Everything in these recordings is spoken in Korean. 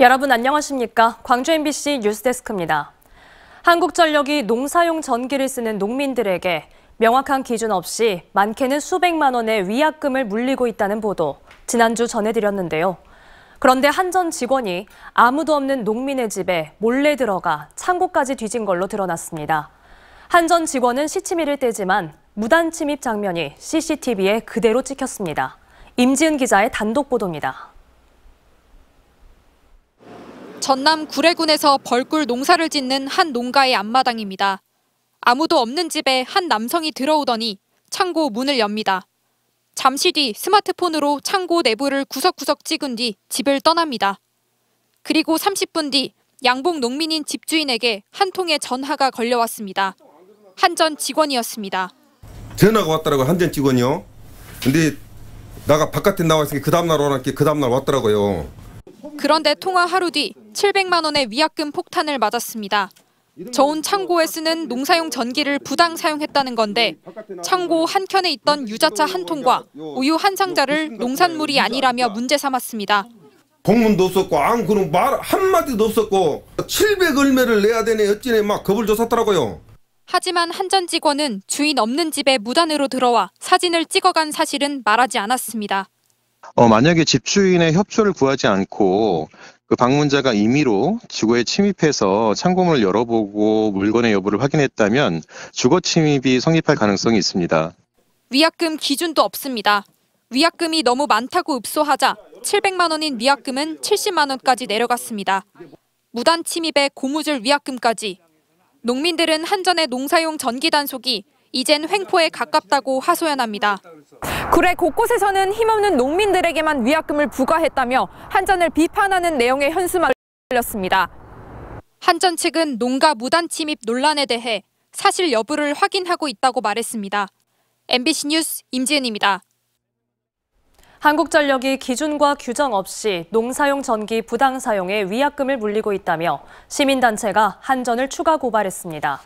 여러분 안녕하십니까? 광주 MBC 뉴스데스크입니다. 한국전력이 농사용 전기를 쓰는 농민들에게 명확한 기준 없이 많게는 수백만 원의 위약금을 물리고 있다는 보도 지난주 전해드렸는데요. 그런데 한전 직원이 아무도 없는 농민의 집에 몰래 들어가 창고까지 뒤진 걸로 드러났습니다. 한전 직원은 시치미를 떼지만 무단 침입 장면이 CCTV에 그대로 찍혔습니다. 임지은 기자의 단독 보도입니다. 전남 구례군에서 벌꿀 농사를 짓는 한 농가의 앞마당입니다. 아무도 없는 집에 한 남성이 들어오더니 창고 문을 엽니다. 잠시 뒤 스마트폰으로 창고 내부를 구석구석 찍은 뒤 집을 떠납니다. 그리고 30분 뒤 양봉 농민인 집주인에게 한 통의 전화가 걸려왔습니다. 한전 직원이었습니다. 전화가 왔더라고요. 한 전 직원이요. 근데 나가 바깥에 나와 있으니까 그 다음날 오라니까 그 다음날 왔더라고요. 그런데 통화 하루 뒤 700만 원의 위약금 폭탄을 맞았습니다. 저온 창고에 쓰는 농사용 전기를 부당 사용했다는 건데 창고 한켠에 있던 유자차 한 통과 우유 한 상자를 농산물이 아니라며 문제 삼았습니다. 공문도 없었고 아무 그런 말 한마디도 없었고 700 얼마를 내야 되네 어찌네 막 겁을 줬었더라고요. 하지만 한전 직원은 주인 없는 집에 무단으로 들어와 사진을 찍어간 사실은 말하지 않았습니다. 어, 만약에 집주인의 협조를 구하지 않고 그 방문자가 임의로 주거에 침입해서 창고문을 열어보고 물건의 여부를 확인했다면 주거 침입이 성립할 가능성이 있습니다. 위약금 기준도 없습니다. 위약금이 너무 많다고 읍소하자 700만 원인 위약금은 70만 원까지 내려갔습니다. 무단 침입에 고무줄 위약금까지. 농민들은 한전의 농사용 전기 단속이 이젠 횡포에 가깝다고 하소연합니다. 구례 곳곳에서는 힘없는 농민들에게만 위약금을 부과했다며 한전을 비판하는 내용의 현수막을 올렸습니다. 한전 측은 농가 무단 침입 논란에 대해 사실 여부를 확인하고 있다고 말했습니다. MBC 뉴스 임지은입니다. 한국전력이 기준과 규정 없이 농사용 전기 부당 사용에 위약금을 물리고 있다며 시민단체가 한전을 추가 고발했습니다.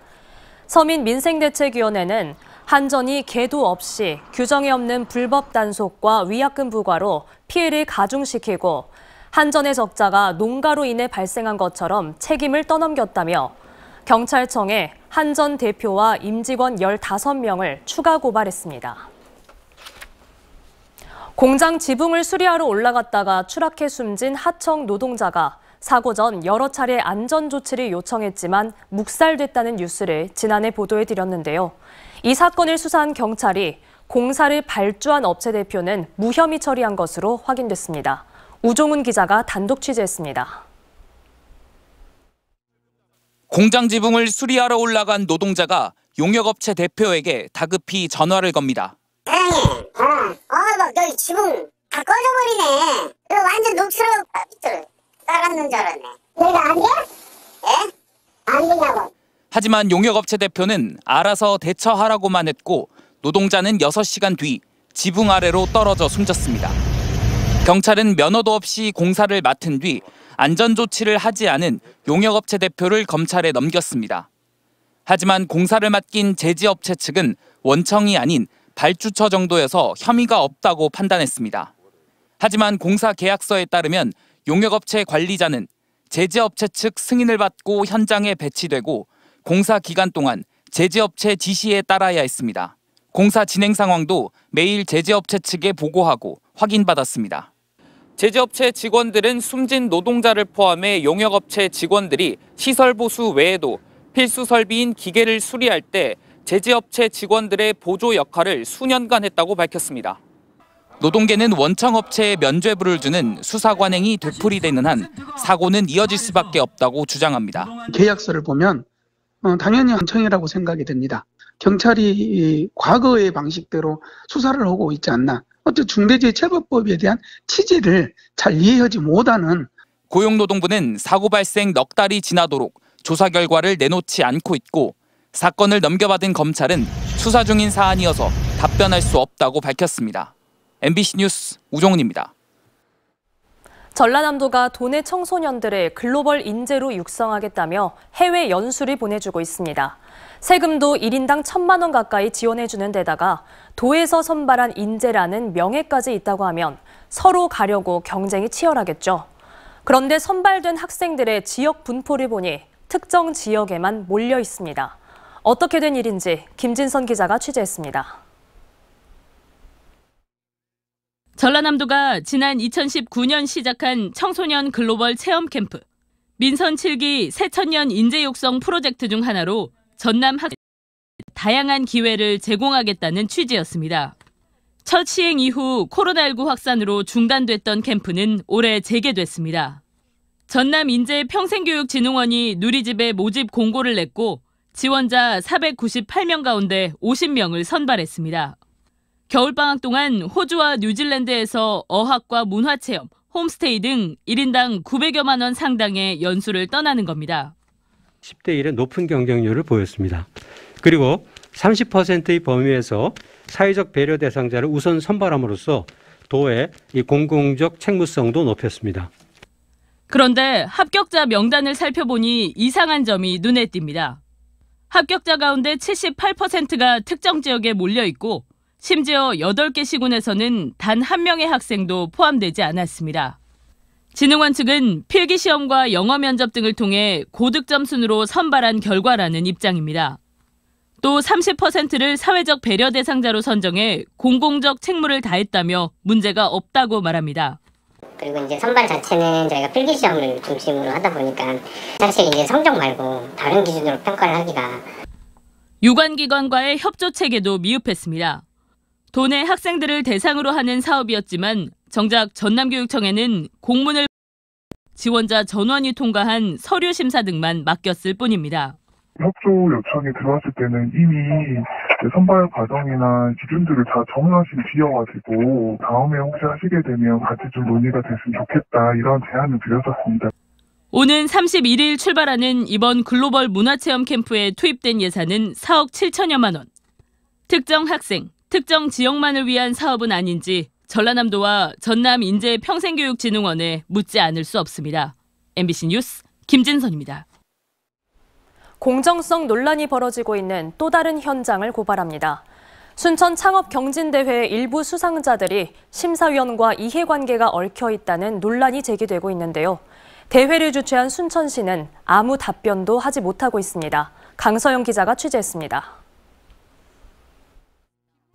서민민생대책위원회는 한전이 개도 없이 규정이 없는 불법 단속과 위약금 부과로 피해를 가중시키고 한전의 적자가 농가로 인해 발생한 것처럼 책임을 떠넘겼다며 경찰청에 한전 대표와 임직원 15명을 추가 고발했습니다. 공장 지붕을 수리하러 올라갔다가 추락해 숨진 하청 노동자가 사고 전 여러 차례 안전 조치를 요청했지만 묵살됐다는 뉴스를 지난해 보도해 드렸는데요. 이 사건을 수사한 경찰이 공사를 발주한 업체 대표는 무혐의 처리한 것으로 확인됐습니다. 우종훈 기자가 단독 취재했습니다. 공장 지붕을 수리하러 올라간 노동자가 용역업체 대표에게 다급히 전화를 겁니다. 사장님, 네, 전 어, 어, 막 여기 지붕 다 꺼져버리네. 완전 녹슬어 있 아, 따랐는 줄 알았네. 내가 안 돼? 예? 안 되냐고. 하지만 용역업체 대표는 알아서 대처하라고만 했고 노동자는 6시간 뒤 지붕 아래로 떨어져 숨졌습니다. 경찰은 면허도 없이 공사를 맡은 뒤 안전 조치를 하지 않은 용역업체 대표를 검찰에 넘겼습니다. 하지만 공사를 맡긴 제지업체 측은 원청이 아닌 발주처 정도여서 혐의가 없다고 판단했습니다. 하지만 공사 계약서에 따르면 용역업체 관리자는 제재업체 측 승인을 받고 현장에 배치되고 공사 기간 동안 제재업체 지시에 따라야 했습니다. 공사 진행 상황도 매일 제재업체 측에 보고하고 확인받았습니다. 제재업체 직원들은 숨진 노동자를 포함해 용역업체 직원들이 시설 보수 외에도 필수 설비인 기계를 수리할 때 제재업체 직원들의 보조 역할을 수년간 했다고 밝혔습니다. 노동계는 원청업체에 면죄부를 주는 수사관행이 되풀이되는 한 사고는 이어질 수밖에 없다고 주장합니다. 계약서를 보면 어, 당연히 원청이라고 생각이 됩니다. 경찰이 과거의 방식대로 수사를 하고 있지 않나. 어째 중대재해처벌법에 대한 취지를 잘 이해하지 못하는 고용노동부는 사고 발생 넉 달이 지나도록 조사 결과를 내놓지 않고 있고 사건을 넘겨받은 검찰은 수사 중인 사안이어서 답변할 수 없다고 밝혔습니다. MBC 뉴스 우종훈입니다. 전라남도가 도내 청소년들을 글로벌 인재로 육성하겠다며 해외 연수를 보내주고 있습니다. 세금도 1인당 천만 원 가까이 지원해주는 데다가 도에서 선발한 인재라는 명예까지 있다고 하면 서로 가려고 경쟁이 치열하겠죠. 그런데 선발된 학생들의 지역 분포를 보니 특정 지역에만 몰려 있습니다. 어떻게 된 일인지 김진선 기자가 취재했습니다. 전라남도가 지난 2019년 시작한 청소년 글로벌 체험 캠프 민선 7기 새천년 인재 육성 프로젝트 중 하나로 전남 학 다양한 기회를 제공하겠다는 취지였습니다. 첫 시행 이후 코로나19 확산으로 중단됐던 캠프는 올해 재개됐습니다. 전남 인재 평생교육진흥원이 누리집에 모집 공고를 냈고 지원자 498명 가운데 50명을 선발했습니다. 겨울방학 동안 호주와 뉴질랜드에서 어학과 문화체험, 홈스테이 등 1인당 900여만 원 상당의 연수를 떠나는 겁니다. 10대 1의 높은 경쟁률을 보였습니다. 그리고 30%의 범위에서 사회적 배려 대상자를 우선 선발함으로써 도의 공공적 책무성도 높였습니다. 그런데 합격자 명단을 살펴보니 이상한 점이 눈에 띕니다. 합격자 가운데 78%가 특정 지역에 몰려 있고 심지어 8개 시군에서는 단 한 명의 학생도 포함되지 않았습니다. 진흥원 측은 필기 시험과 영어 면접 등을 통해 고득점 순으로 선발한 결과라는 입장입니다. 또 30%를 사회적 배려 대상자로 선정해 공공적 책무를 다했다며 문제가 없다고 말합니다. 그리고 이제 선발 자체는 저희가 필기 시험을 중심으로 하다 보니까 사실 이제 성적 말고 다른 기준으로 평가를 하기가 유관기관과의 협조 체계도 미흡했습니다. 돈의 학생들을 대상으로 하는 사업이었지만 정작 전남교육청에는 공문을 지원자 전원이 통과한 서류 심사 등만 맡겼을 뿐입니다. 협조 요청이 들어왔을 때는 이미 선발 과정이나 기준들을 다 정하신 뒤여가지고 다음에 혹시 하시게 되면 같이 좀 논의가 됐으면 좋겠다 이런 제안을 드렸었습니다. 오는 31일 출발하는 이번 글로벌 문화체험 캠프에 투입된 예산은 4억 7천여만 원. 특정 학생, 특정 지역만을 위한 사업은 아닌지 전라남도와 전남 인재 평생교육진흥원에 묻지 않을 수 없습니다. MBC 뉴스 김진선입니다. 공정성 논란이 벌어지고 있는 또 다른 현장을 고발합니다. 순천 창업경진대회 일부 수상자들이 심사위원과 이해관계가 얽혀 있다는 논란이 제기되고 있는데요. 대회를 주최한 순천시는 아무 답변도 하지 못하고 있습니다. 강서영 기자가 취재했습니다.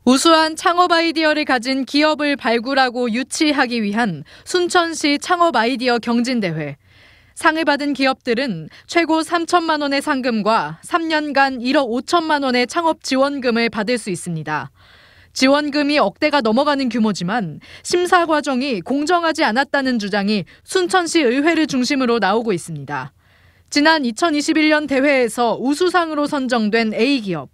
우수한 창업 아이디어를 가진 기업을 발굴하고 유치하기 위한 순천시 창업 아이디어 경진대회. 상을 받은 기업들은 최고 3천만 원의 상금과 3년간 1억 5천만 원의 창업 지원금을 받을 수 있습니다. 지원금이 억대가 넘어가는 규모지만 심사 과정이 공정하지 않았다는 주장이 순천시 의회를 중심으로 나오고 있습니다. 지난 2021년 대회에서 우수상으로 선정된 A기업,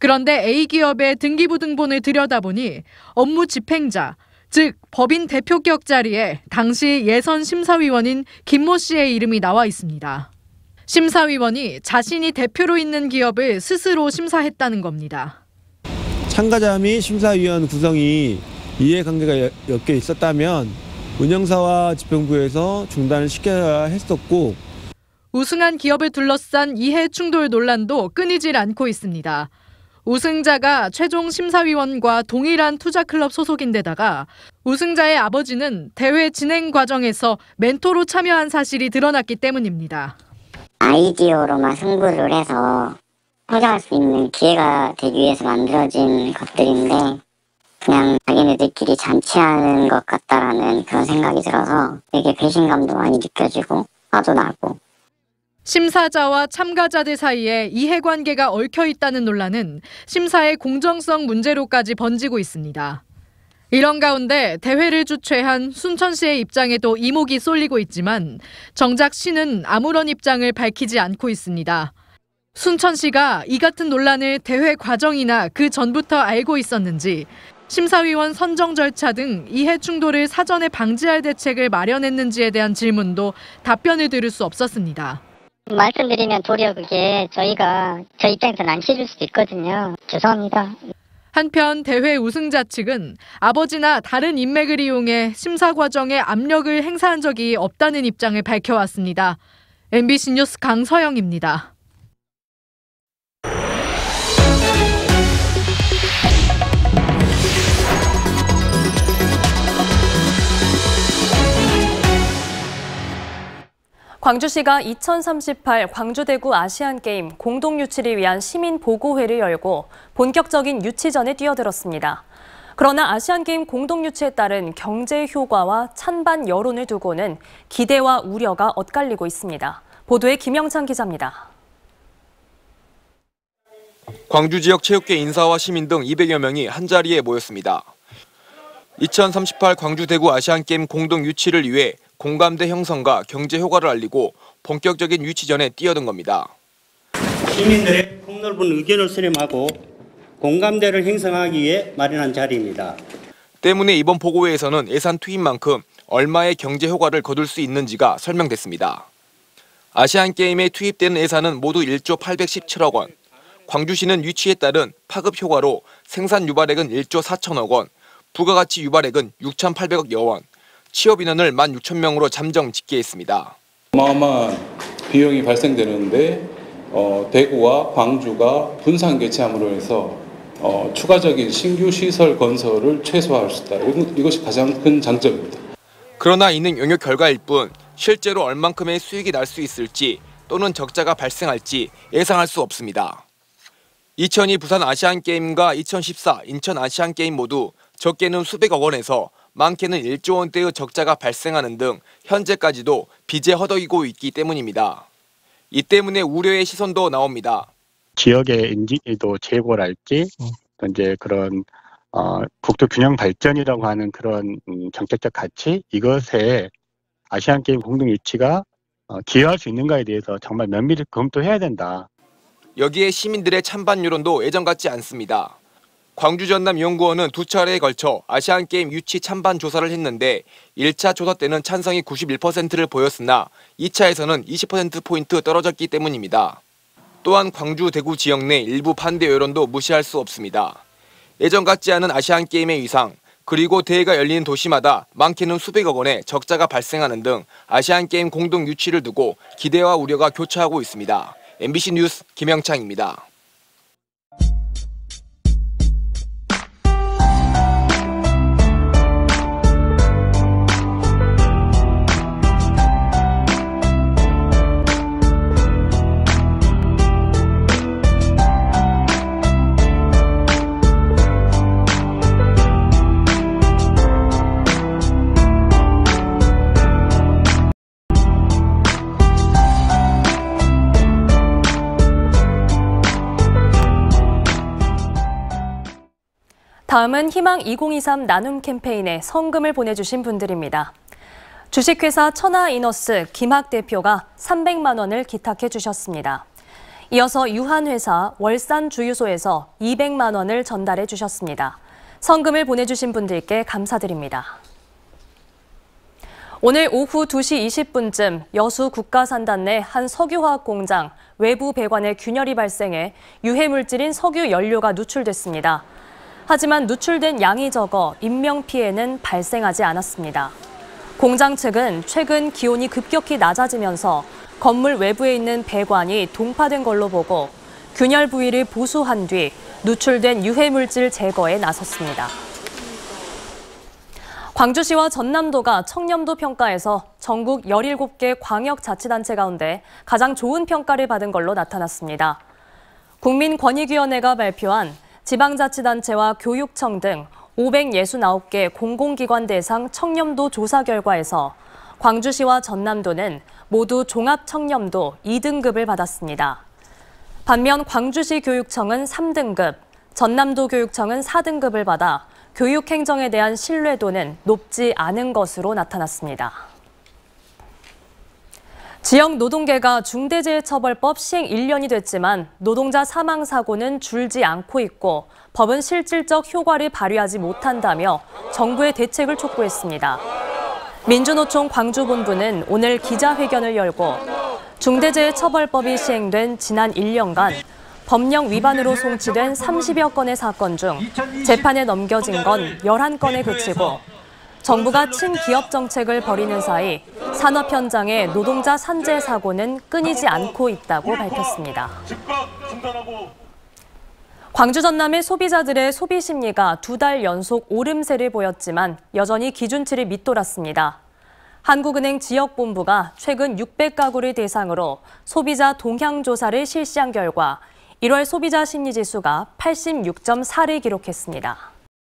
그런데 A기업의 등기부등본을 들여다보니 업무 집행자, 즉 법인 대표격 자리에 당시 예선 심사위원인 김모 씨의 이름이 나와 있습니다. 심사위원이 자신이 대표로 있는 기업을 스스로 심사했다는 겁니다. 참가자 및 심사위원 구성이 이해관계가 엮여 있었다면 운영사와 집행부에서 중단을 시켜야 했었고 우승한 기업을 둘러싼 이해 충돌 논란도 끊이질 않고 있습니다. 우승자가 최종 심사위원과 동일한 투자클럽 소속인데다가 우승자의 아버지는 대회 진행 과정에서 멘토로 참여한 사실이 드러났기 때문입니다. 아이디어로만 승부를 해서 성장할 수 있는 기회가 되기 위해서 만들어진 것들인데 그냥 자기네들끼리 잔치하는 것 같다라는 그런 생각이 들어서 되게 배신감도 많이 느껴지고 화도 나고 심사자와 참가자들 사이에 이해관계가 얽혀 있다는 논란은 심사의 공정성 문제로까지 번지고 있습니다. 이런 가운데 대회를 주최한 순천시의 입장에도 이목이 쏠리고 있지만 정작 시는 아무런 입장을 밝히지 않고 있습니다. 순천시가 이 같은 논란을 대회 과정이나 그 전부터 알고 있었는지 심사위원 선정 절차 등 이해 충돌을 사전에 방지할 대책을 마련했는지에 대한 질문도 답변을 들을 수 없었습니다. 말씀드리면 도리어 그게 저희가 저희 입장에서 는안해을 수도 있거든요. 죄송합니다. 한편 대회 우승자 측은 아버지나 다른 인맥을 이용해 심사 과정에 압력을 행사한 적이 없다는 입장을 밝혀왔습니다. MBC 뉴스 강서영입니다. 광주시가 2038 광주대구 아시안게임 공동 유치를 위한 시민 보고회를 열고 본격적인 유치전에 뛰어들었습니다. 그러나 아시안게임 공동 유치에 따른 경제 효과와 찬반 여론을 두고는 기대와 우려가 엇갈리고 있습니다. 보도에 김영찬 기자입니다. 광주 지역 체육계 인사와 시민 등 200여 명이 한자리에 모였습니다. 2038 광주대구 아시안게임 공동 유치를 위해 공감대 형성과 경제 효과를 알리고 본격적인 유치전에 뛰어든 겁니다. 시민들의 폭넓은 의견을 수렴하고 공감대를 형성하기 위해 마련한 자리입니다. 때문에 이번 보고회에서는 예산 투입만큼 얼마의 경제 효과를 거둘 수 있는지가 설명됐습니다. 아시안게임에 투입되는 예산은 모두 1조 817억 원, 광주시는 유치에 따른 파급 효과로 생산 유발액은 1조 4천억 원, 부가가치 유발액은 6,800억 여원, 취업 인원을 1만 6천 명으로 잠정 집계했습니다. 어마어마한 비용이 발생되는데 어, 대구와 광주가 분산 개최함으로 해서 어, 추가적인 신규 시설 건설을 최소화할 수 있다. 이것이 가장 큰 장점입니다. 그러나 이는 용역 결과일 뿐 실제로 얼만큼의 수익이 날 수 있을지 또는 적자가 발생할지 예상할 수 없습니다. 2002 부산 아시안게임과 2014 인천 아시안게임 모두 적게는 수백억 원에서 많게는 1조 원대의 적자가 발생하는 등 현재까지도 빚에 허덕이고 있기 때문입니다. 이 때문에 우려의 시선도 나옵니다. 지역의 인지도 제고랄지 또 이제 그런 어, 국토 균형 발전이라고 하는 그런 음, 정책적 가치 이것에 아시안 게임 공동 유치가 어, 기여할 수 있는가에 대해서 정말 면밀히 검토해야 된다. 여기에 시민들의 찬반 여론도 예전 같지 않습니다. 광주전남연구원은 두 차례에 걸쳐 아시안게임 유치 찬반 조사를 했는데 1차 조사 때는 찬성이 91%를 보였으나 2차에서는 20%포인트 떨어졌기 때문입니다. 또한 광주 대구 지역 내 일부 반대 여론도 무시할 수 없습니다. 예전 같지 않은 아시안게임의 위상, 그리고 대회가 열리는 도시마다 많게는 수백억 원의 적자가 발생하는 등 아시안게임 공동 유치를 두고 기대와 우려가 교차하고 있습니다. MBC 뉴스 김영창입니다. 다음은 희망 2023 나눔 캠페인에 성금을 보내주신 분들입니다. 주식회사 천하이너스 김학 대표가 300만 원을 기탁해 주셨습니다. 이어서 유한회사 월산 주유소에서 200만 원을 전달해 주셨습니다. 성금을 보내주신 분들께 감사드립니다. 오늘 오후 2시 20분쯤 여수 국가산단 내 한 석유화학 공장 외부 배관에 균열이 발생해 유해물질인 석유 연료가 누출됐습니다. 하지만 누출된 양이 적어 인명피해는 발생하지 않았습니다. 공장 측은 최근 기온이 급격히 낮아지면서 건물 외부에 있는 배관이 동파된 걸로 보고 균열 부위를 보수한 뒤 누출된 유해물질 제거에 나섰습니다. 광주시와 전남도가 청렴도 평가에서 전국 17개 광역자치단체 가운데 가장 좋은 평가를 받은 걸로 나타났습니다. 국민권익위원회가 발표한 지방자치단체와 교육청 등 569개 공공기관 대상 청렴도 조사 결과에서 광주시와 전남도는 모두 종합청렴도 2등급을 받았습니다. 반면 광주시 교육청은 3등급, 전남도 교육청은 4등급을 받아 교육행정에 대한 신뢰도는 높지 않은 것으로 나타났습니다. 지역 노동계가 중대재해처벌법 시행 1년이 됐지만 노동자 사망 사고는 줄지 않고 있고 법은 실질적 효과를 발휘하지 못한다며 정부의 대책을 촉구했습니다. 민주노총 광주본부는 오늘 기자회견을 열고 중대재해처벌법이 시행된 지난 1년간 법령 위반으로 송치된 30여 건의 사건 중 재판에 넘겨진 건 11건에 그치고 정부가 친기업 정책을 벌이는 사이 산업 현장의 노동자 산재 사고는 끊이지 않고 있다고 밝혔습니다. 광주 전남의 소비자들의 소비 심리가 두 달 연속 오름세를 보였지만 여전히 기준치를 밑돌았습니다. 한국은행 지역본부가 최근 600가구를 대상으로 소비자 동향조사를 실시한 결과 1월 소비자 심리지수가 86.4를 기록했습니다.